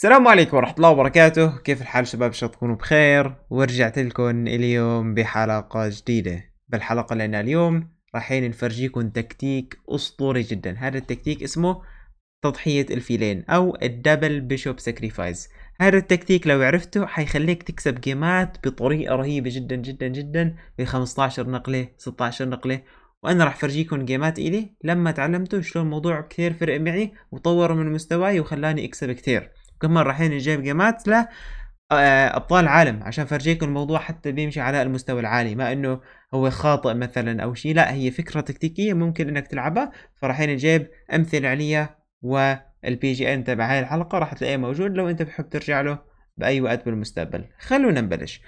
السلام عليكم ورحمة الله وبركاته كيف الحال شباب شو تكونوا بخير ورجعت لكم اليوم بحلقة جديدة بالحلقة لنا اليوم رايحين نفرجيكم تكتيك اسطوري جدا هذا التكتيك اسمه تضحية الفيلين او الدبل بيشوب ساكريفايز هذا التكتيك لو عرفته حيخليك تكسب جيمات بطريقة رهيبة جدا جدا جدا ب 15 نقلة 16 نقلة وانا راح فرجيكم جيمات الي لما تعلمته شلون الموضوع كثير فرق معي وطور من مستواي وخلاني اكسب كثير كمان رايحين جايب جيمات له آه، ابطال عالم عشان فرجيكم الموضوع حتى بيمشي على المستوى العالي ما انه هو خاطئ مثلا او شيء لا هي فكره تكتيكيه ممكن انك تلعبها فرايحين نجيب امثله عليها والبي جي ان تبع هاي الحلقه راح تلاقيه موجود لو انت بحب ترجع له باي وقت بالمستقبل خلونا نبلش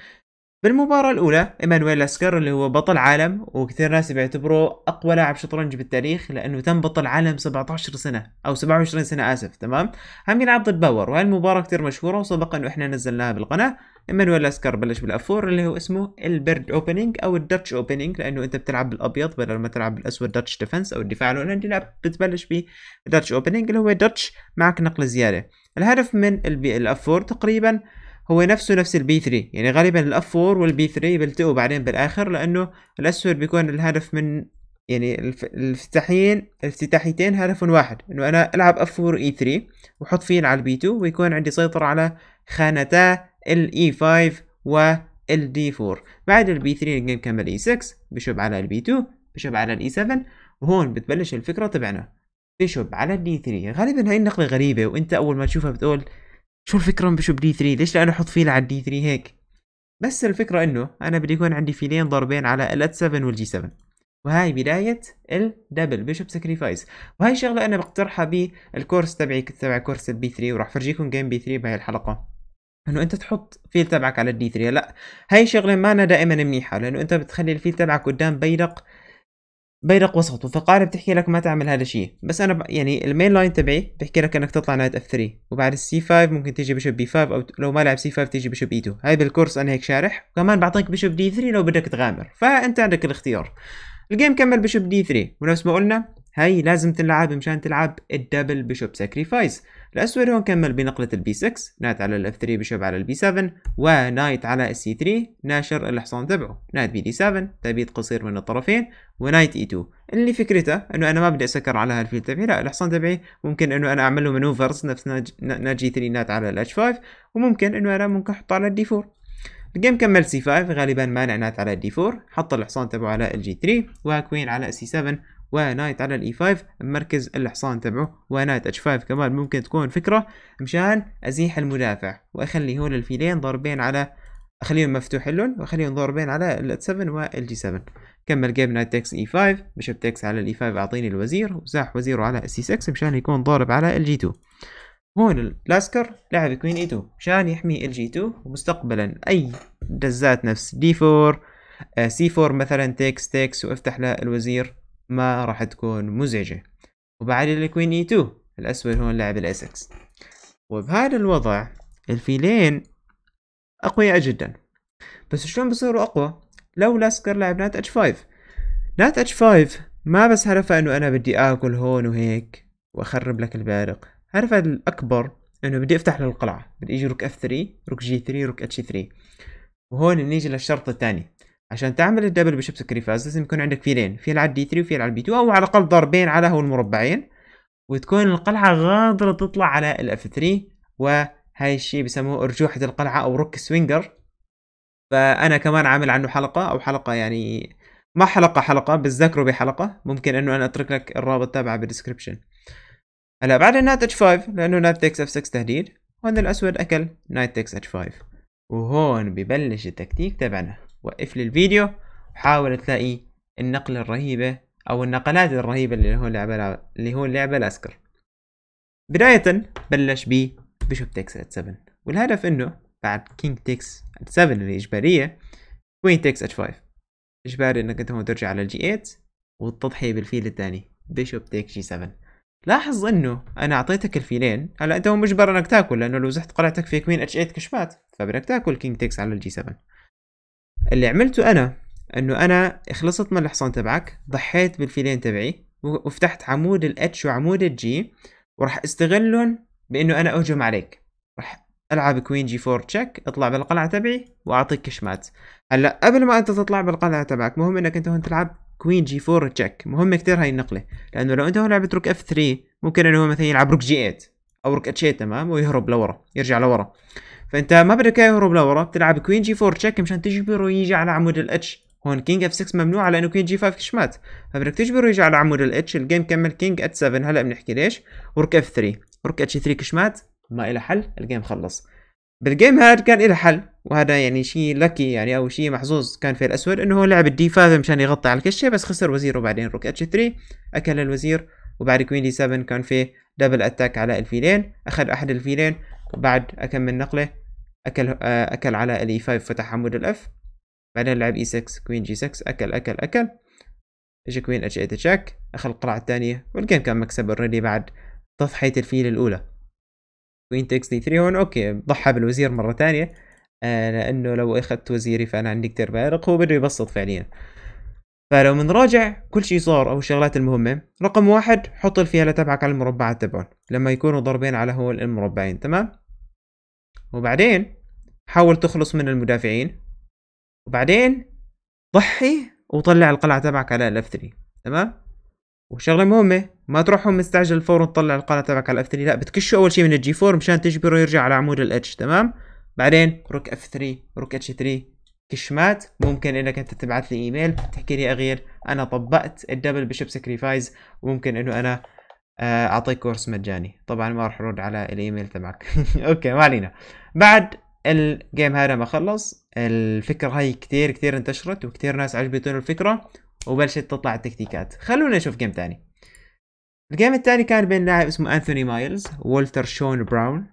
بالمباراة الأولى إيمانويل لاسكر اللي هو بطل عالم وكثير ناس بيعتبروه أقوى لاعب شطرنج بالتاريخ لأنه تم بطل عالم 17 سنة أو 27 سنة آسف تمام عم يلعب ضد باور وهي المباراة كثير مشهورة وسبق إنه إحنا نزلناها بالقناة إيمانويل لاسكر بلش بالأفور اللي هو اسمه البرد أوبننج أو الداتش أوبننج لأنه أنت بتلعب بالأبيض بدل ما تلعب بالأسود داتش ديفنس أو الدفاع الهولندي لا بتبلش بداتش أوبننج اللي هو داتش معك نقل زيادة الهدف من الأفور تقريبا هو نفسه نفس البي 3 يعني غالبا الاف 4 والبي 3 بيلتقوا بعدين بالاخر لانه الاسود بيكون الهدف من يعني الافتتاحين الافتتاحيتين هدف واحد انه انا العب اف 4 اي 3 واحط فين على البي 2 ويكون عندي سيطرة على خانتا الاي 5 والدي 4 بعد البي 3 الجيم كمل اي 6 بشوب على البي 2 بشوب على الاي 7 e وهون بتبلش الفكرة تبعنا بشوب على الدي 3 غالبا هاي النقلة غريبة وانت اول ما تشوفها بتقول شو الفكره بشو بدي 3 ليش لا انا احط فيل على الدي 3 هيك بس الفكره انه انا بدي يكون عندي فيلين ضربين على ال 7 والجي 7 وهاي بداية الدبل بيشوب ساكريفايس وهاي شغلة أنا بقترحها بالكورس تبعي تبع كورس البي 3 وراح فرجيكم جيم بي 3 بهاي الحلقة انه انت تحط فيل تبعك على الدي 3 لا هاي شغله ما أنا دائما منيحه لانه انت بتخلي الفيل تبعك قدام بيدق بيرق وسط فالقاعده بتحكي لك ما تعمل هذا الشيء بس انا يعني المين لاين تبعي بحكي لك انك تطلع نايت اف 3 وبعد السي 5 ممكن تيجي بشوب بي 5 او لو ما لعب سي 5 تيجي بشوب اي e 2 هاي بالكورس انا هيك شارح وكمان بعطيك بشوب دي 3 لو بدك تغامر فانت عندك الاختيار الجيم كمل بشوب دي 3 ونفس ما قلنا هاي لازم تلعب مشان تلعب الدبل بشوب ساكريفايس الأسود هون كمل بنقلة البي 6 نايت على الاف 3 بشب على البي 7 ونايت على السي 3 ناشر الحصان تبعه نايت بي دي 7 تبيت قصير من الطرفين ونايت اي e 2 اللي فكرته انه انا ما بدي اسكر على هالفيل تبعي لا الحصان تبعي ممكن انه انا اعمل له مانوفرز نفس ناج g 3 نايت على الاتش 5 وممكن انه انا ممكن احطه على الدي 4 الجيم كمل سي 5 غالبا مانع نايت على الدي 4 حط الحصان تبعه على الجي 3 وكوين على c 7 ونايت على الاي 5 e مركز الحصان تبعه ونايت اتش 5 كمان ممكن تكون فكرة مشان ازيح المدافع واخلي هون الفيلين ضربين على اخليهم مفتوح لهم واخليهم ضربين على ال 7 والجي 7 كمل جيم نايت تكس اي 5 بشب تكس على الاي 5 e اعطيني الوزير وزاح وزيره على السي 6 مشان يكون ضارب على الجي 2 هون لاسكر لعب كوين اي 2 مشان يحمي الجي 2 ومستقبلا اي دزات نفس دي 4 سي 4 مثلا تكس تكس وافتح له الوزير ما راح تكون مزعجة وبعدها الكوين اي 2 e الأسود هون لاعب الاسكس وبهذا الوضع الفيلين أقوياء جدا بس شلون بصيروا أقوى لو لاسكر لعب نات اتش 5 نات اتش 5 ما بس هدفها انه انا بدي اكل هون وهيك واخرب لك البارق هدفها الاكبر انه بدي افتح له القلعه بدي اجي روك اف 3 روك جي 3 روك اتش 3 وهون نيجي للشرط الثاني عشان تعمل الدبل بشيب سكريفاز لازم يكون عندك فيلين فيل على دي 3 وفيل على بي 2 او على الاقل ضربين على هو المربعين وتكون القلعة غادرة تطلع على الاف 3 وهاي الشيء بسموه ارجوحة القلعة او روك سوينجر فانا كمان عامل عنه حلقة او حلقة يعني ما حلقة حلقة بتذكروا بحلقة ممكن انه انا اترك لك الرابط تبعه بالدسكربشن هلا بعد النات اتش 5 لانه نات تكس اف 6 تهديد هون الاسود اكل نايت تكس اتش 5 وهون ببلش التكتيك تبعنا وقف لي الفيديو وحاول تلاقي النقلة الرهيبة أو النقلات الرهيبة اللي هو اللعبة اللي هو اللعبة الأسكر بداية بلش ب بيشوب تكس ات 7 والهدف انه بعد كينج تكس ات 7 الإجبارية كوين تكس ات 5 إجباري انك انت هون ترجع على الجي 8 وتضحي بالفيل الثاني بيشوب تيك جي 7 لاحظ انه انا اعطيتك الفيلين هلا انت مجبر انك تاكل لانه لو زحت قلعتك في كوين اتش 8 كشمات فبدك تاكل كينج تيكس على الجي 7 اللي عملته انا انه انا خلصت من الحصان تبعك ضحيت بالفيلين تبعي وفتحت عمود الاتش وعمود الجي وراح استغلهم بانه انا اهجم عليك راح العب كوين جي 4 تشيك اطلع بالقلعه تبعي واعطيك كشمات هلا قبل ما انت تطلع بالقلعه تبعك مهم انك انت هون تلعب كوين جي 4 تشيك مهم كتير هاي النقله لانه لو انت هون لعبت روك اف 3 ممكن انه هو مثلا يلعب روك جي 8 او روك اتش 8 تمام ويهرب لورا يرجع لورا فانت ما بدك اياه يهرب لورا بتلعب كوين جي 4 تشيك مشان تجبره يجي على عمود الاتش هون كينج اف 6 ممنوع لانه كوين جي 5 كشمات فبدك تجبره يجي على عمود الاتش الجيم كمل كينج ات 7 هلا بنحكي ليش ورك اف 3 ورك اتش 3 كشمات ما إلى حل الجيم خلص بالجيم هاد كان إلى حل وهذا يعني شيء لكي يعني او شيء محظوظ كان في الاسود انه هو لعب الدي 5 مشان يغطي على الكشه بس خسر وزيره بعدين روك اتش 3 اكل الوزير وبعد كوين دي 7 كان في دبل اتاك على الفيلين اخذ احد الفيلين وبعد اكمل نقله اكل آه، اكل على ال e5 فتح عمود الاف بعدين لعب e6 كوين g6 اكل اكل اكل اجى كوين اتش 8 تشاك اخذ القلعه الثانيه والجيم كان مكسب اوريدي بعد تضحيه الفيل الاولى كوين تكس دي 3 هون اوكي ضحى بالوزير مره ثانيه آه لانه لو اخذت وزيري فانا عندي كتير بارق هو بده يبسط فعليا فلو بنراجع كل شيء صار او الشغلات المهمه رقم واحد حط الفيله تبعك على المربعات تبعهم لما يكونوا ضربين على هول المربعين تمام وبعدين حاول تخلص من المدافعين وبعدين ضحي وطلع القلعة تبعك على الاف 3 تمام وشغلة مهمة ما تروحهم مستعجل فورا تطلع القلعة تبعك على الاف 3 لا بتكشوا اول شيء من الجي 4 مشان تجبره يرجع على عمود الاتش تمام بعدين روك اف 3 روك اتش 3 كشمات ممكن انك انت تبعث لي ايميل تحكي لي اغير انا طبقت الدبل بشيب سكريفايز وممكن انه انا آه، اعطيك كورس مجاني طبعا ما راح ارد على الايميل تبعك اوكي ما علينا بعد الجيم هذا ما خلص الفكره هاي كتير كتير انتشرت وكتير ناس عجبتهم الفكره وبلشت تطلع التكتيكات خلونا نشوف جيم تاني الجيم التاني كان بين لاعب اسمه انثوني مايلز وولتر شون براون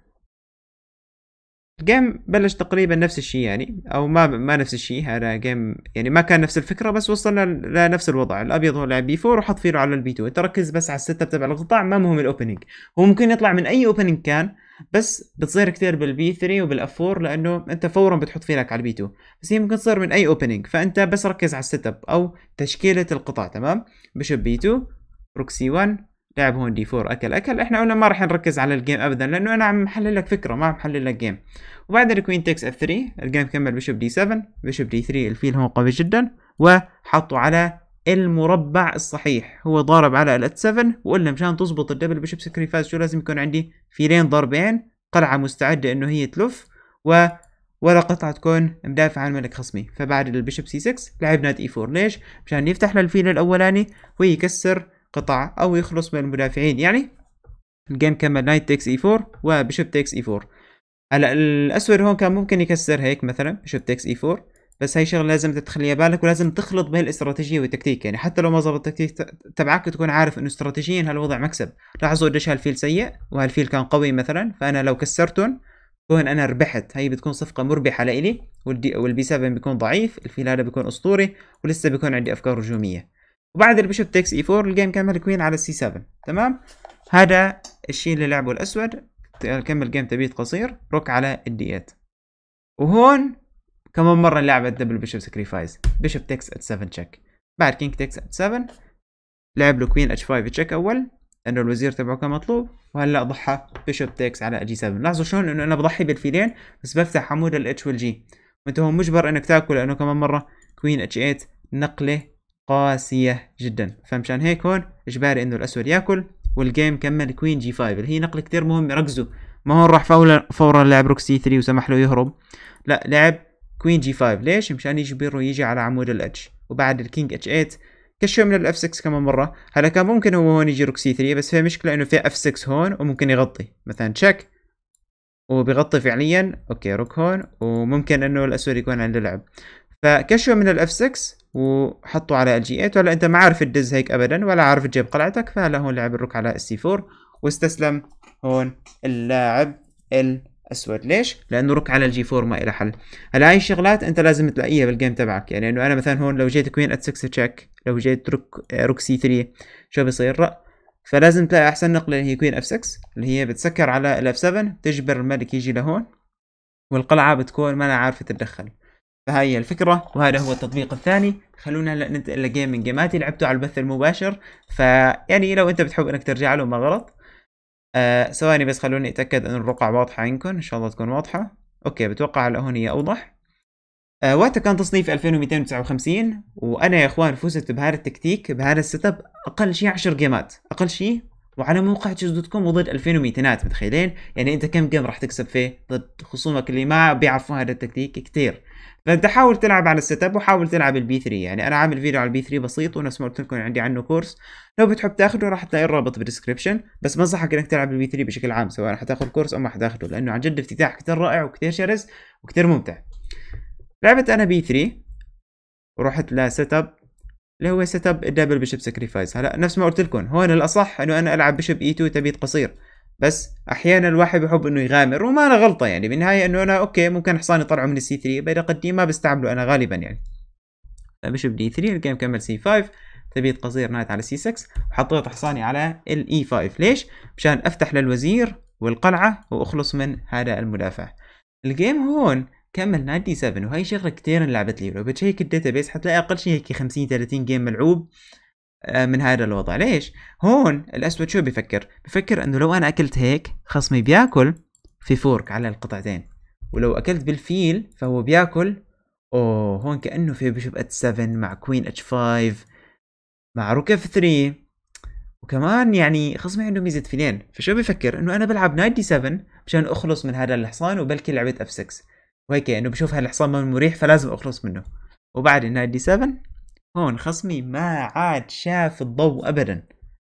الجيم بلش تقريبا نفس الشيء يعني او ما ما نفس الشيء هذا جيم يعني ما كان نفس الفكره بس وصلنا لنفس الوضع الابيض هو لاعب بي 4 وحط فيرو على البي 2 تركز بس على السيت اب تبع القطاع ما مهم الاوبننج هو ممكن يطلع من اي اوبننج كان بس بتصير كثير بالبي 3 وبالاف 4 لانه انت فورا بتحط فيلك على البي 2 بس هي ممكن تصير من اي اوبننج فانت بس ركز على السيت اب او تشكيله القطاع تمام بشب بي 2 روك سي 1 لعب هون دي 4 اكل اكل احنا قلنا ما راح نركز على الجيم ابدا لانه انا عم محلل لك فكره ما عم محلل لك جيم وبعد الكوين تكس اف 3 الجيم كمل بشوب دي 7 بشوب دي 3 الفيل هون قوي جدا وحطوا على المربع الصحيح هو ضارب على الات 7 وقلنا مشان تزبط الدبل بيشوب فاز شو لازم يكون عندي فيلين ضربين قلعه مستعده انه هي تلف و ولا قطعة تكون مدافع عن ملك خصمي فبعد البيشوب سي 6 لعبنا دي 4 ليش؟ مشان يفتح للفيل الأولاني ويكسر قطع او يخلص من المدافعين يعني الجيم كمل نايت تكس اي 4 وبشوب تكس اي 4 هلا الاسود هون كان ممكن يكسر هيك مثلا بشوب تكس اي 4 بس هي شغله لازم تخليها بالك ولازم تخلط بين الاستراتيجيه والتكتيك يعني حتى لو ما ظبط التكتيك تبعك تكون عارف انه استراتيجيا هالوضع مكسب لاحظوا قديش هالفيل سيء وهالفيل كان قوي مثلا فانا لو كسرتهم هون انا ربحت هي بتكون صفقه مربحه لإلي والبي 7 بيكون ضعيف الفيل هذا بيكون اسطوري ولسه بيكون عندي افكار هجوميه وبعد البشوب تكس اي 4 الجيم كمل كوين على السي 7 تمام هذا الشيء اللي لعبه الاسود كمل جيم تبيت قصير روك على الدي 8 وهون كمان مرة لعبت دبل بيشوب سكريفايز بيشوب تكس ات 7 تشيك بعد كينج تكس ات 7 لعب له كوين اتش 5 تشيك اول لانه الوزير تبعه كان مطلوب وهلا ضحى بيشوب تكس على جي 7 لاحظوا شلون انه انا بضحي بالفيلين بس بفتح عمود الاتش والجي وانت هون مجبر انك تاكل لانه كمان مرة كوين اتش 8 نقلة قاسية جدا فمشان هيك هون اجباري انه الاسود ياكل والجيم كمل كوين جي 5 اللي هي نقلة كثير مهمة ركزوا ما هون راح فورا فورا لعب روك سي 3 وسمح له يهرب لا لعب كوين جي 5 ليش مشان يجبره يجي على عمود الاتش وبعد الكينج اتش 8 كشوا من الاف 6 كمان مرة هلا كان ممكن هو هون يجي روك سي 3 بس في مشكلة انه في اف 6 هون وممكن يغطي مثلا تشيك وبغطي فعليا اوكي روك هون وممكن انه الاسود يكون عنده لعب فكشوا من الاف 6 وحطوا على ال جي 8 ولا انت ما عارف تدز هيك ابدا ولا عارف تجيب قلعتك فهلا هون لعب الروك على اس 4 واستسلم هون اللاعب الاسود ليش؟ لانه روك على الجي 4 ما إلى حل هلا هاي الشغلات انت لازم تلاقيها بالجيم تبعك يعني انه انا مثلا هون لو جيت كوين ات 6 تشيك لو جيت روك روك سي 3 شو بصير؟ فلازم تلاقي احسن نقله اللي هي كوين اف 6 اللي هي بتسكر على الاف 7 تجبر الملك يجي لهون والقلعه بتكون ما انا عارفه تتدخل فهاي الفكرة وهذا هو التطبيق الثاني خلونا ننتقل لجيم من جيماتي لعبته على البث المباشر فيعني لو انت بتحب انك ترجع له ما غلط آه ثواني بس خلوني اتأكد ان الرقعة واضحة عندكم ان شاء الله تكون واضحة اوكي بتوقع على هون هي اوضح آه وقتها كان تصنيف 2259 وانا يا اخوان فزت بهذا التكتيك بهذا السيت اب اقل شيء 10 جيمات اقل شيء وعلى موقع تشيز دوت كوم وضد 2200 متخيلين يعني انت كم جيم راح تكسب فيه ضد خصومك اللي ما بيعرفوا هذا التكتيك كتير فانت حاول تلعب على السيت اب وحاول تلعب البي 3 يعني انا عامل فيديو على البي 3 بسيط ونفس ما قلت لكم يعني عندي عنه كورس لو بتحب تاخده راح تلاقي الرابط بالدسكربشن بس بنصحك انك تلعب البي 3 بشكل عام سواء تاخذ كورس او ما حتاخده لانه عن جد افتتاح كثير رائع وكثير شرس وكثير ممتع لعبت انا بي 3 ورحت لسيت اب اللي هو سيت اب الدبل بشب سكريفايس هلا نفس ما قلت لكم هون الاصح انه انا العب بشب اي 2 تبيت قصير بس احيانا الواحد بحب انه يغامر وما انا غلطه يعني بالنهايه انه انا اوكي ممكن حصان يطلعوا من السي 3 بين قد ما بستعمله انا غالبا يعني مش طيب، بدي 3 الجيم كمل سي 5 ثبيت قصير نايت على سي 6 وحطيت حصاني على الاي 5 ليش؟ مشان افتح للوزير والقلعه واخلص من هذا المدافع الجيم هون كمل نايت دي 7 وهي شغله كثير انلعبت لي لو بتشيك الداتا بيس حتلاقي اقل شيء هيك 50 30 جيم ملعوب آه، من هذا الوضع ليش هون الاسود شو بيفكر بيفكر انه لو انا اكلت هيك خصمي بياكل في فورك على القطعتين ولو اكلت بالفيل فهو بياكل اوه هون كانه في بشوب ات 7 مع كوين اتش 5 مع روك اف 3 وكمان يعني خصمي عنده ميزه فيلين فشو بيفكر انه انا بلعب نايت دي 7 مشان اخلص من هذا الحصان وبلكي لعبه اف 6 وهيك انه بشوف هالحصان ما مريح فلازم اخلص منه وبعد نايت 7 هون خصمي ما عاد شاف الضوء أبدا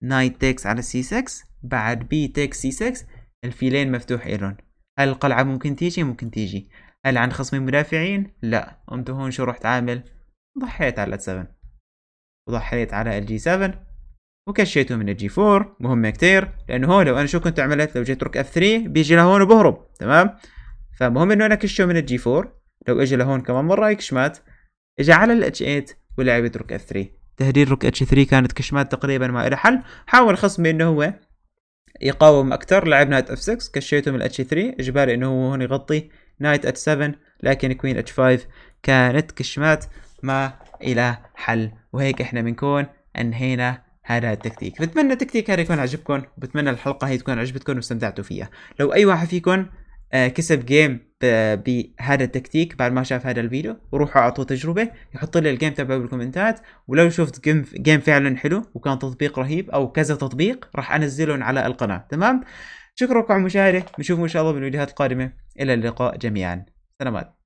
نايت تيكس على سي 6 بعد بي تيك سي 6 الفيلين مفتوح إيرون هل القلعة ممكن تيجي ممكن تيجي هل عند خصمي مدافعين لا قمت هون شو رحت عامل ضحيت على 7 وضحيت على الجي 7 وكشيته من الجي 4 مهمة كتير لأنه هون لو أنا شو كنت عملت لو جيت ترك اف 3 بيجي لهون وبهرب تمام فمهم إنه أنا كشه من الجي 4 لو اجى لهون كمان مرة يكش مات اجى على الاتش 8 ولعبت روك اف 3 تهديد روك اتش 3 كانت كشمات تقريبا ما إلى حل حاول خصمي انه هو يقاوم اكثر لعب نايت اف 6 كشيته من اتش 3 اجباري انه هو هون يغطي نايت اتش 7 لكن كوين اتش 5 كانت كشمات ما الى حل وهيك احنا بنكون انهينا هذا التكتيك بتمنى التكتيك هذا يكون عجبكم وبتمنى الحلقه هي تكون عجبتكم واستمتعتوا فيها لو اي واحد فيكم آه، كسب جيم آه، بهذا التكتيك بعد ما شاف هذا الفيديو وروحوا اعطوه تجربه يحط لي الجيم تبعه بالكومنتات ولو شفت جيم, جيم فعلا حلو وكان تطبيق رهيب او كذا تطبيق راح انزلهم على القناه تمام شكرا لكم على المشاهده نشوفكم ان شاء الله بالفيديوهات القادمه الى اللقاء جميعا سلامات